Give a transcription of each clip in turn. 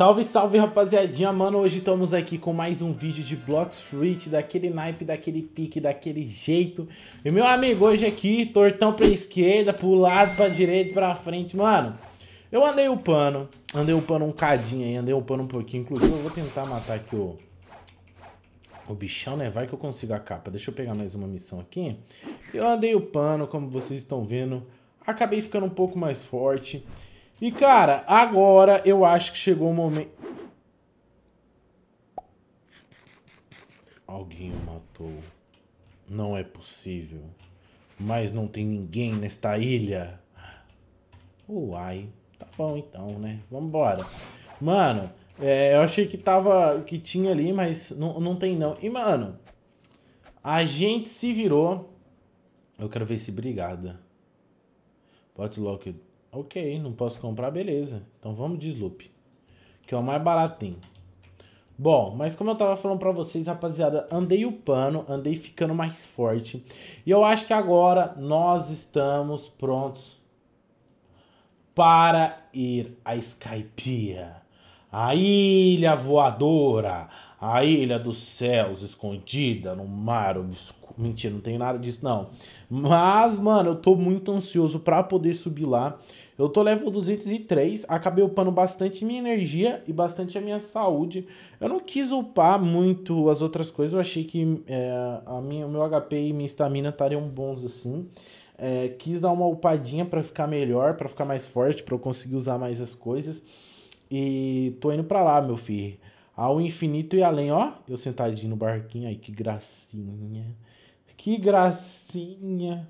Salve, salve rapaziadinha, mano, hoje estamos aqui com mais um vídeo de blocks fruit, daquele naipe, daquele pique, daquele jeito. E meu amigo, hoje aqui, tortão pra esquerda, pro lado, pra direita, pra frente, mano. Eu andei o pano, andei o pano um cadinho aí, andei o pano um pouquinho, inclusive eu vou tentar matar aqui o... O bichão, né? Vai que eu consigo a capa. Deixa eu pegar mais uma missão aqui. Eu andei o pano, como vocês estão vendo. Acabei ficando um pouco mais forte. E, cara, agora eu acho que chegou o momento... Alguém o matou. Não é possível. Mas não tem ninguém nesta ilha. Uai. Tá bom então, né? Vambora. Mano, é, eu achei que tava. que tinha ali, mas não, não tem não. E, mano, a gente se virou. Eu quero ver se brigada. Potlock Ok, não posso comprar, beleza. Então vamos de Sloop, que é o mais baratinho. Bom, mas como eu tava falando pra vocês, rapaziada, andei o pano, andei ficando mais forte. E eu acho que agora nós estamos prontos para ir à Skypia. A ilha voadora, a ilha dos céus escondida no mar obscuro. Mentira, não tem nada disso não. Mas, mano, eu tô muito ansioso pra poder subir lá. Eu tô level 203, acabei upando bastante minha energia e bastante a minha saúde. Eu não quis upar muito as outras coisas, eu achei que é, a minha, o meu HP e minha estamina estariam bons assim. É, quis dar uma upadinha para ficar melhor, para ficar mais forte, para eu conseguir usar mais as coisas. E tô indo para lá, meu filho ao infinito e além. Ó, eu sentadinho no barquinho aí, que gracinha. Que gracinha.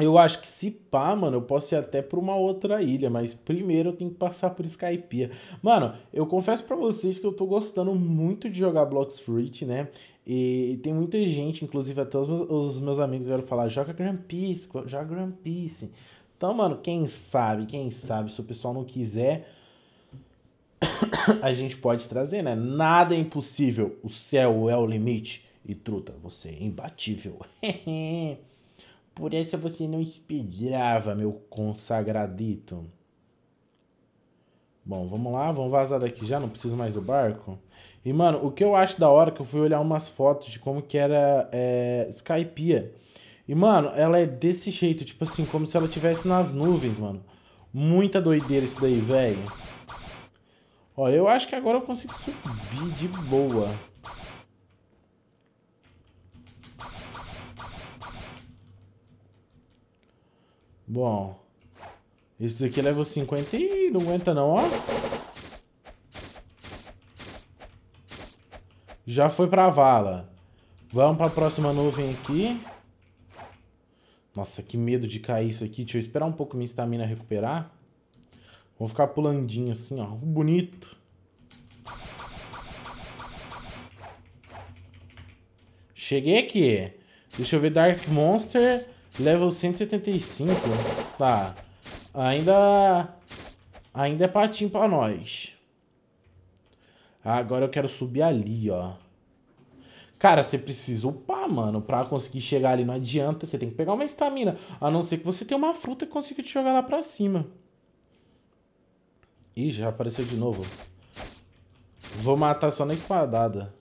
Eu acho que se pá, mano, eu posso ir até pra uma outra ilha, mas primeiro eu tenho que passar por Skypiea. Mano, eu confesso para vocês que eu tô gostando muito de jogar Blocks Fruit, né? E tem muita gente, inclusive até os meus, os meus amigos vieram falar, joga Grand Peace, joga Grand Peace. Então, mano, quem sabe, quem sabe, se o pessoal não quiser, a gente pode trazer, né? Nada é impossível, o céu é o limite. E truta, você é imbatível. Por essa você não esperava, meu consagradito. Bom, vamos lá, vamos vazar daqui já, não preciso mais do barco. E, mano, o que eu acho da hora é que eu fui olhar umas fotos de como que era é, Skypiea. E, mano, ela é desse jeito, tipo assim, como se ela tivesse nas nuvens, mano. Muita doideira isso daí, velho. Ó, eu acho que agora eu consigo subir de boa. Bom. Esse aqui leva 50 e não aguenta não, ó. Já foi pra vala. Vamos pra próxima nuvem aqui. Nossa, que medo de cair isso aqui. Deixa eu esperar um pouco minha estamina recuperar. Vou ficar pulandinho assim, ó. Bonito. Cheguei aqui. Deixa eu ver Dark Monster, level 175. Tá. Ainda... Ainda é patinho pra nós. Agora eu quero subir ali, ó. Cara, você precisa upar, mano. Pra conseguir chegar ali não adianta. Você tem que pegar uma estamina. A não ser que você tenha uma fruta e consiga te jogar lá pra cima. Ih, já apareceu de novo. Vou matar só na espadada.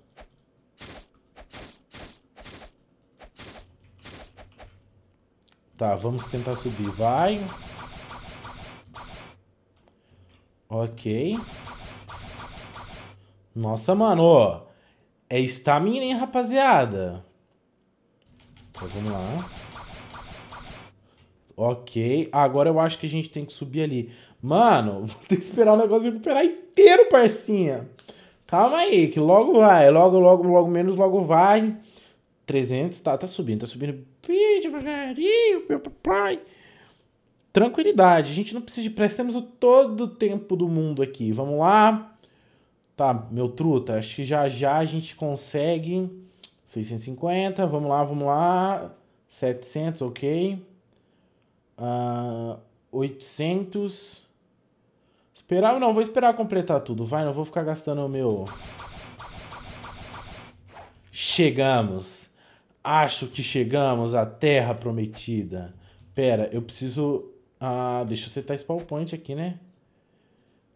Tá, vamos tentar subir. Vai. Ok. Nossa, mano. É estamina, hein, rapaziada. Então, vamos lá. Ok. Agora eu acho que a gente tem que subir ali. Mano, vou ter que esperar o negócio recuperar inteiro, parcinha. Calma aí, que logo vai. Logo, logo, logo menos, logo vai. 300, tá, tá subindo, tá subindo bem devagarinho, meu papai. Tranquilidade, a gente não precisa de pressa, temos todo o tempo do mundo aqui. Vamos lá. Tá, meu truta, acho que já já a gente consegue 650, vamos lá, vamos lá. 700, ok. Uh, ah, 800... Esperar? Não, vou esperar completar tudo. Vai, não vou ficar gastando o meu... Chegamos. Acho que chegamos à Terra Prometida. Pera, eu preciso... Ah, deixa eu acertar spawn point aqui, né?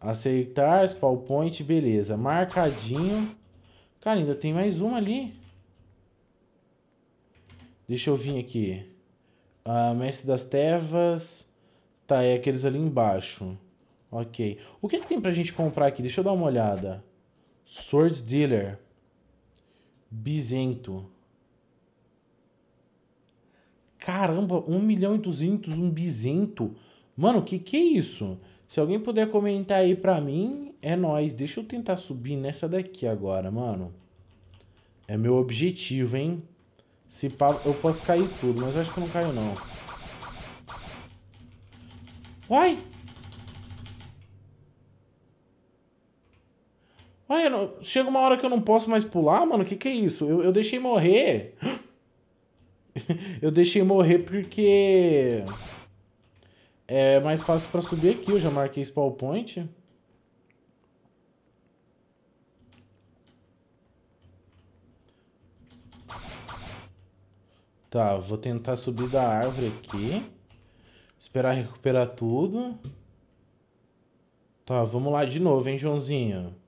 Aceitar, spawn point, beleza. Marcadinho. Cara, ainda tem mais uma ali. Deixa eu vir aqui. Ah, Mestre das tevas Tá, é aqueles ali embaixo. Ok. O que, que tem pra gente comprar aqui? Deixa eu dar uma olhada. Sword Dealer. Bizento. Caramba, 1 milhão e 200, um bizento. Mano, o que que é isso? Se alguém puder comentar aí pra mim, é nóis. Deixa eu tentar subir nessa daqui agora, mano. É meu objetivo, hein? Se eu posso cair tudo, mas acho que não caio, não. Uai! Ah, não... chega uma hora que eu não posso mais pular, mano. O que, que é isso? Eu, eu deixei morrer. eu deixei morrer porque. É mais fácil pra subir aqui. Eu já marquei spawn point. Tá, vou tentar subir da árvore aqui. Esperar recuperar tudo. Tá, vamos lá de novo, hein, Joãozinho.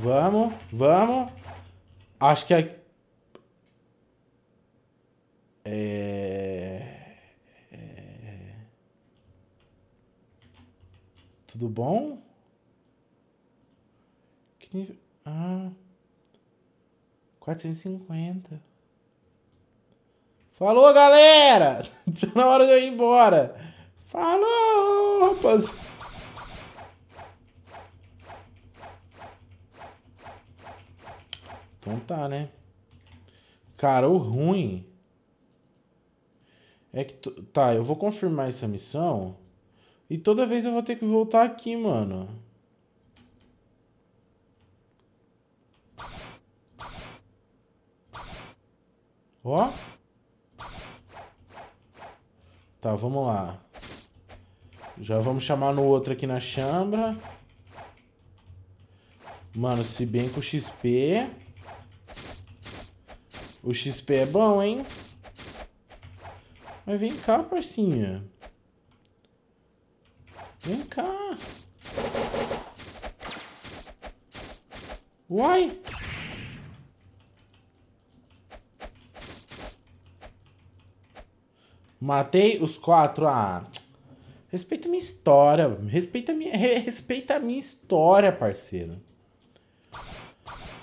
Vamos, vamos. Acho que é... é... é... Tudo bom? Que nível... Ah... 450. Falou, galera! Tá na hora de eu ir embora. Falou, rapaz. Então tá, né? Cara, o ruim é que. Tá, eu vou confirmar essa missão. E toda vez eu vou ter que voltar aqui, mano. Ó. Tá, vamos lá. Já vamos chamar no outro aqui na chambra. Mano, se bem com XP... O XP é bom, hein? Mas vem cá, parcinha. Vem cá. Uai! Matei os quatro. Ah, respeita a minha história. Respeita a minha, respeita a minha história, parceiro.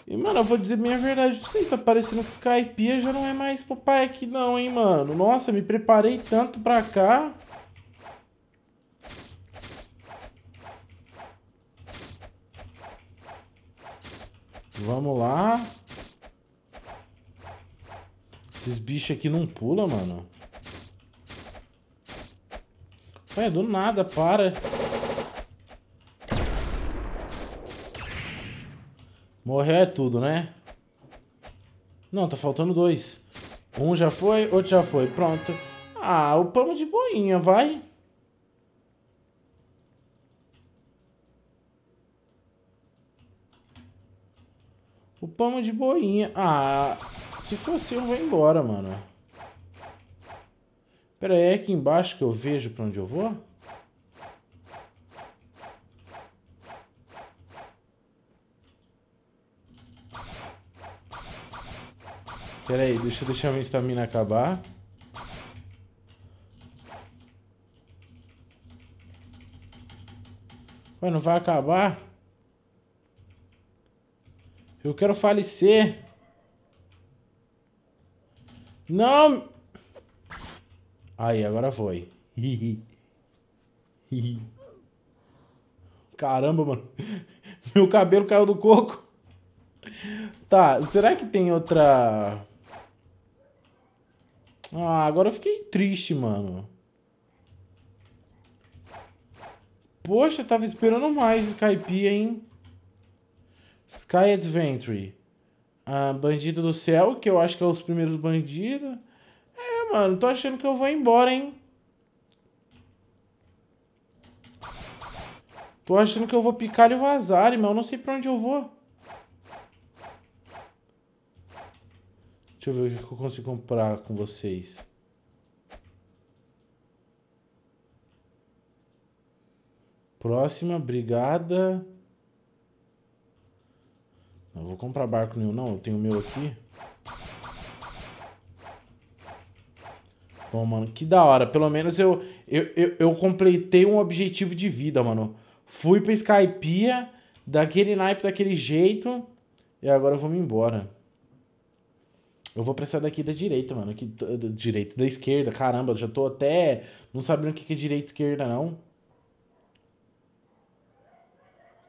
E, mano, eu vou dizer bem a verdade pra vocês, tá parecendo que Skype já não é mais pai aqui não, hein, mano. Nossa, me preparei tanto pra cá. Vamos lá. Esses bichos aqui não pulam, mano. Ué, do nada, para. Morreu é tudo, né? Não, tá faltando dois. Um já foi, outro já foi. Pronto. Ah, o pão de boinha, vai. O pão de boinha. Ah, se fosse eu, vou embora, mano. Pera aí, é aqui embaixo que eu vejo pra onde eu vou? Pera aí, deixa eu deixar minha estamina acabar. Ué, não vai acabar? Eu quero falecer. Não! Aí, agora foi. Caramba, mano. Meu cabelo caiu do coco. Tá, será que tem outra... Ah, agora eu fiquei triste, mano. Poxa, tava esperando mais Skype, hein? Sky Adventure. Ah, bandido do céu, que eu acho que é os primeiros bandidos. É, mano, tô achando que eu vou embora, hein? Tô achando que eu vou picar e vazar, mas eu não sei pra onde eu vou. Deixa eu ver o que eu consigo comprar com vocês. Próxima, brigada. Não vou comprar barco nenhum, não. Eu tenho o meu aqui. Bom, mano, que da hora. Pelo menos eu, eu, eu, eu completei um objetivo de vida, mano. Fui pra Skypeia daquele naipe, daquele jeito. E agora eu vou me embora. Eu vou pra essa daqui da direita, mano. aqui da direita, da esquerda. Caramba, já tô até. Não sabendo o que é direita e esquerda, não.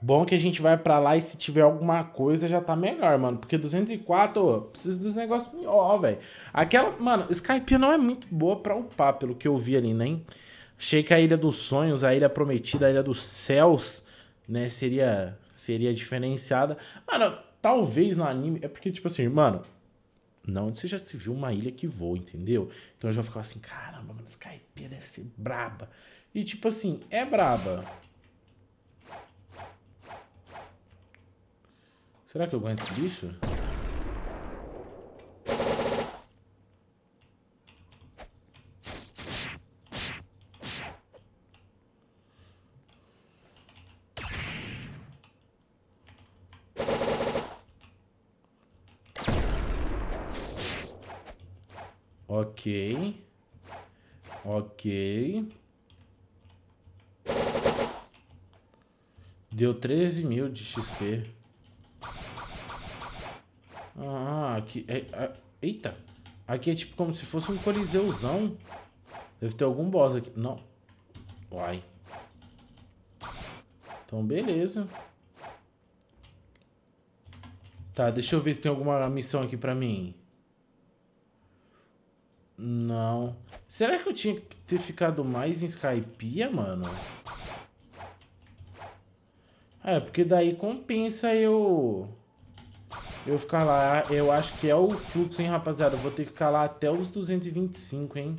Bom que a gente vai pra lá e se tiver alguma coisa já tá melhor, mano. Porque 204, ó, precisa dos negócios ó, velho. Aquela, mano, Skype não é muito boa pra upar, pelo que eu vi ali, nem. Né? Achei que a Ilha dos Sonhos, a Ilha Prometida, a Ilha dos Céus, né, seria, seria diferenciada. Mano, talvez no anime. É porque, tipo assim, mano, não, você já se viu uma ilha que voa, entendeu? Então eu já ficava assim, caramba, mano, esse deve ser braba. E tipo assim, é braba. Será que eu aguento esse bicho? Ok. Ok. Deu 13 mil de XP. Ah, aqui... É, é, eita. Aqui é tipo como se fosse um coliseuzão. Deve ter algum boss aqui. Não. Uai. Então, beleza. Tá, deixa eu ver se tem alguma missão aqui pra mim. Não. Será que eu tinha que ter ficado mais em Skypiea, mano? É, porque daí compensa eu... Eu ficar lá. Eu acho que é o fluxo, hein, rapaziada. Eu vou ter que ficar lá até os 225, hein.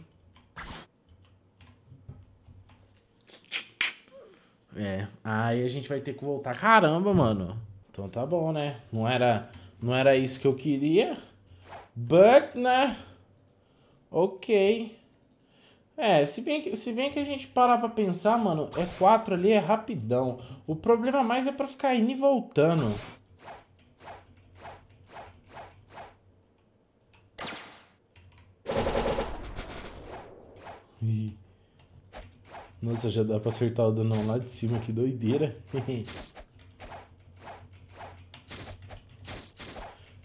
É, aí a gente vai ter que voltar. Caramba, mano. Então tá bom, né? Não era, não era isso que eu queria. But, né? Ok. É, se bem, que, se bem que a gente parar pra pensar, mano, é 4 ali, é rapidão. O problema mais é pra ficar indo e voltando. Nossa, já dá pra acertar o danão lá de cima, que doideira.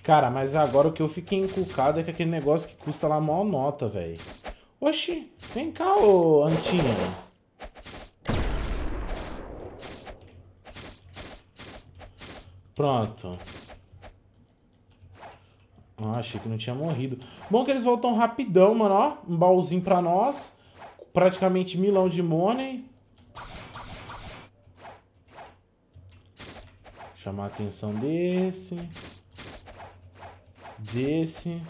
Cara, mas agora o que eu fiquei inculcado é que aquele negócio que custa lá maior nota, velho. Oxi, vem cá, ô Antinha. Pronto. Ah, achei que não tinha morrido. Bom que eles voltam rapidão, mano, ó. Um baúzinho pra nós. Praticamente milão de money. Chamar a atenção desse desse.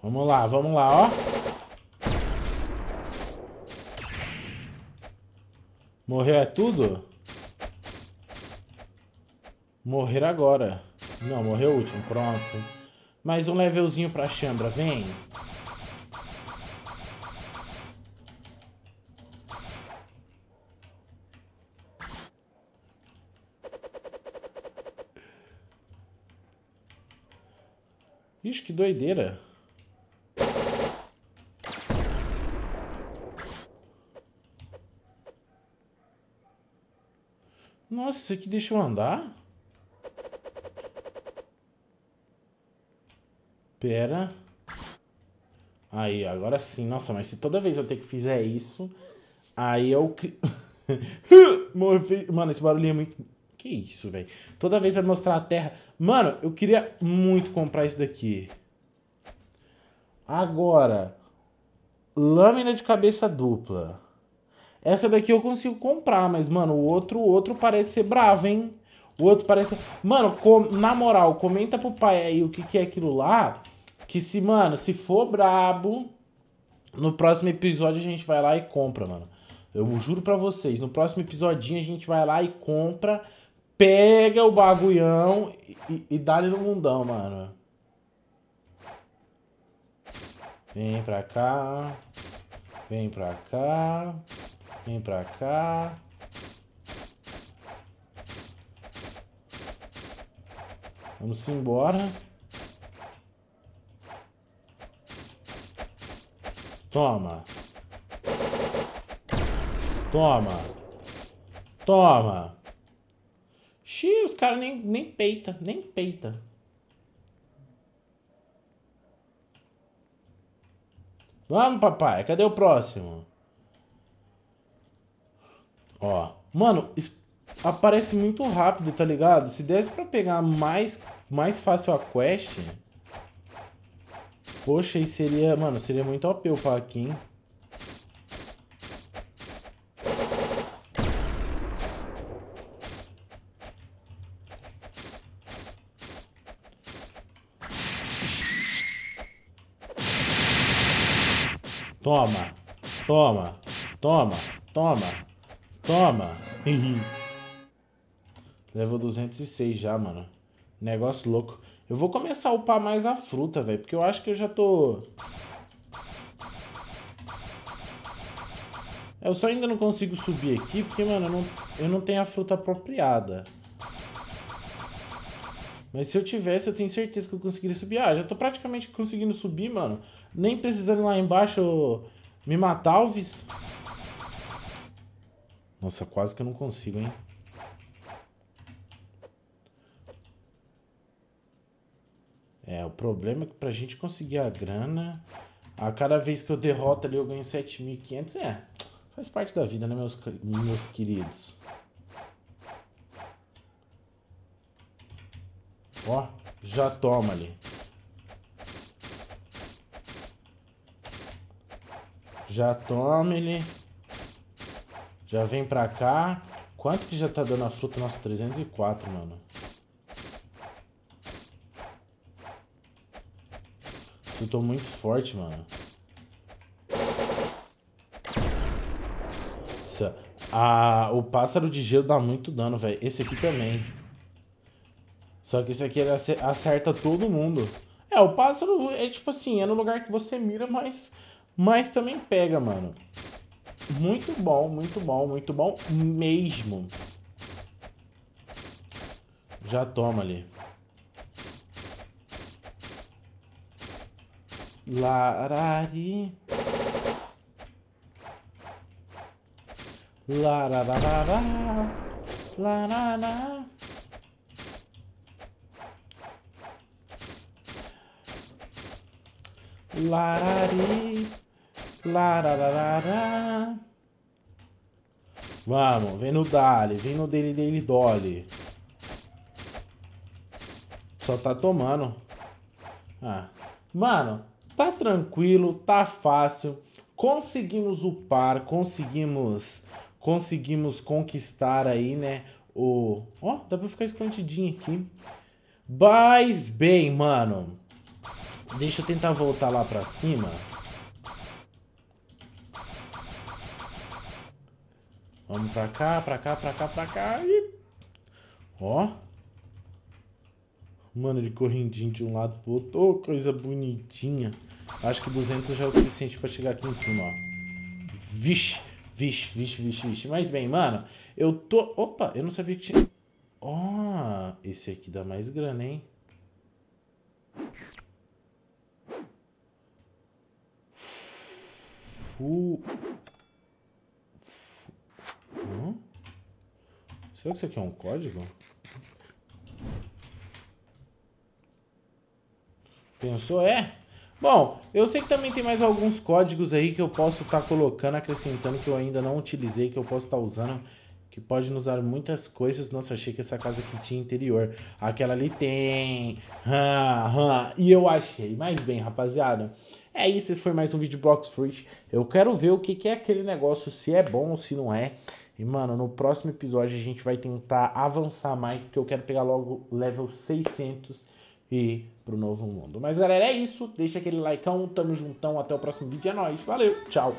Vamos lá, vamos lá, ó. Morreu é tudo? Morrer agora. Não, morreu o último, pronto. Mais um levelzinho pra Chambra, vem. Ixi, que doideira. Nossa, isso aqui deixa eu andar? Pera. Aí, agora sim. Nossa, mas se toda vez eu ter que fizer isso, aí eu... Mano, esse barulhinho é muito... Que isso, velho. Toda vez eu mostrar a terra... Mano, eu queria muito comprar isso daqui. Agora, lâmina de cabeça dupla. Essa daqui eu consigo comprar, mas, mano, o outro, o outro parece ser bravo, hein? O outro parece... Mano, com... na moral, comenta pro pai aí o que, que é aquilo lá. Que se, mano, se for brabo, no próximo episódio a gente vai lá e compra, mano. Eu juro pra vocês, no próximo episodinho a gente vai lá e compra pega o bagulhão e, e dá-lhe no mundão, mano. Vem pra cá. Vem pra cá. Vem pra cá. Vamos embora. Toma. Toma. Toma. Xii, os caras nem, nem peita, nem peita. Vamos, papai. Cadê o próximo? Ó. Mano, aparece muito rápido, tá ligado? Se desse pra pegar mais, mais fácil a quest... Poxa, aí seria... Mano, seria muito OP o hein? Toma, toma, toma, toma, toma. Level 206 já, mano. Negócio louco. Eu vou começar a upar mais a fruta, velho, porque eu acho que eu já tô... Eu só ainda não consigo subir aqui, porque, mano, eu não, eu não tenho a fruta apropriada. Mas se eu tivesse, eu tenho certeza que eu conseguiria subir. Ah, já tô praticamente conseguindo subir, mano. Nem precisando lá embaixo me matar, Alves. Nossa, quase que eu não consigo, hein? É, o problema é que pra gente conseguir a grana... A cada vez que eu derroto ali, eu ganho 7.500. É, faz parte da vida, né, meus, meus queridos? Ó, já toma ali. Já toma ele. Já vem pra cá. Quanto que já tá dando a fruta? Nossa, 304, mano. Eu tô muito forte, mano. Ah, o pássaro de gelo dá muito dano, velho. Esse aqui também. Só que isso aqui acerta todo mundo. É, o pássaro é tipo assim, é no lugar que você mira, mas, mas também pega, mano. Muito bom, muito bom, muito bom mesmo. Já toma ali. Larari. Larararara. Lararará. Larari. Larararara. Vamos, vem no Dali, vem no dele dele Dolly. Só tá tomando. Ah. Mano, tá tranquilo, tá fácil. Conseguimos upar, conseguimos conseguimos conquistar aí, né, o... Ó, oh, dá pra ficar escondidinho aqui. Mas bem, mano, Deixa eu tentar voltar lá pra cima. Vamos pra cá, pra cá, pra cá, pra cá. E... Ó. Mano, ele correndinho de um lado pro outro. oh, coisa bonitinha. Acho que 200 já é o suficiente pra chegar aqui em cima, ó. Vixe, vixe, vixe, vixe, vixe. Mas bem, mano, eu tô... Opa, eu não sabia que tinha... Ó, oh, esse aqui dá mais grana, hein? Fu... Fu... Será que isso aqui é um código? Pensou? É? Bom, eu sei que também tem mais alguns códigos aí que eu posso estar tá colocando, acrescentando, que eu ainda não utilizei, que eu posso estar tá usando, que pode nos dar muitas coisas. Nossa, achei que essa casa aqui tinha interior. Aquela ali tem. e eu achei. Mas bem, rapaziada. É isso, esse foi mais um vídeo Box Fruit. Eu quero ver o que, que é aquele negócio, se é bom ou se não é. E, mano, no próximo episódio a gente vai tentar avançar mais, porque eu quero pegar logo level 600 e pro novo mundo. Mas, galera, é isso. Deixa aquele likeão, tamo juntão. Até o próximo vídeo. É nóis. Valeu, tchau.